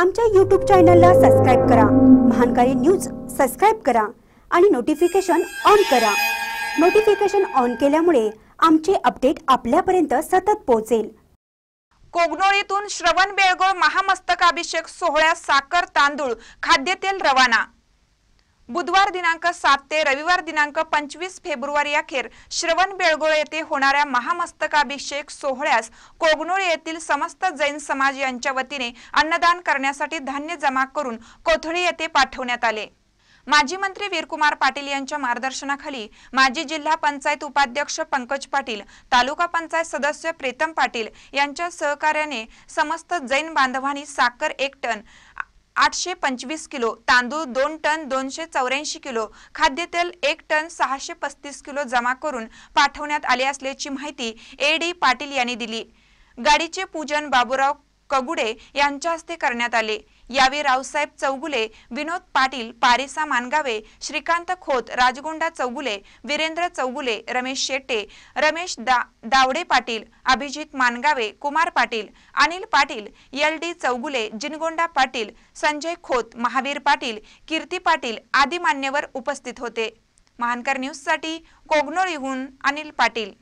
आमच्या यूट्यूब चॅनलला सबस्क्राईब करा महानकारी न्यूज सबस्क्राईब करा आणि नोटिफिकेशन ऑन करा नोटिफिकेशन ऑन केल्यामुळे आमचे अपडेट आपल्यापर्यंत सतत पोहोचेल कोगनोळीतून श्रवण बेळगोळ महामस्तकाभिषेक सोहळ्यास साखर तांदूळ खाद्यतेल रवाना बुधवार दिनांक सात ते रविवार दिनांक पंचवीस फेब्रुवारी अखेर श्रवण बेळगोळ येथे होणाऱ्या महामस्तकाभिषेक सोहळ्यास कोगनोळे येथील समस्त जैन समाज यांच्या वतीने अन्नदान करण्यासाठी धान्य जमा करून कोथळी येथे पाठवण्यात आले माजी मंत्री वीरकुमार पाटील यांच्या मार्गदर्शनाखाली माजी जिल्हा पंचायत उपाध्यक्ष पंकज पाटील तालुका पंचायत सदस्य प्रीतम पाटील यांच्या सहकार्याने समस्त जैन बांधवांनी साखर एक टन आठशे पंचवीस किलो तांदूळ दोन टन दोनशे चौऱ्याऐंशी किलो खाद्यतेल एक टन सहाशे पस्तीस किलो जमा करून पाठवण्यात आले असल्याची माहिती ए डी पाटील यांनी दिली गाडीचे पूजन बाबुराव कगुडे यांच्या हस्ते करण्यात आले यावेळी रावसाहेब चौगुले विनोद पाटील पारिसा मानगावे श्रीकांत खोत राजगोंडा चौगुले वीरेंद्र चौगुले रमेश शेट्टे रमेश दा दावडे पाटील अभिजित मानगावे कुमार पाटील अनिल पाटील एल डी चौगुले जिनगोंडा पाटील संजय खोत महावीर पाटील कीर्ती पाटील आदी मान्यवर उपस्थित होते महानकर न्यूजसाठी कोगनोळीहून अनिल पाटील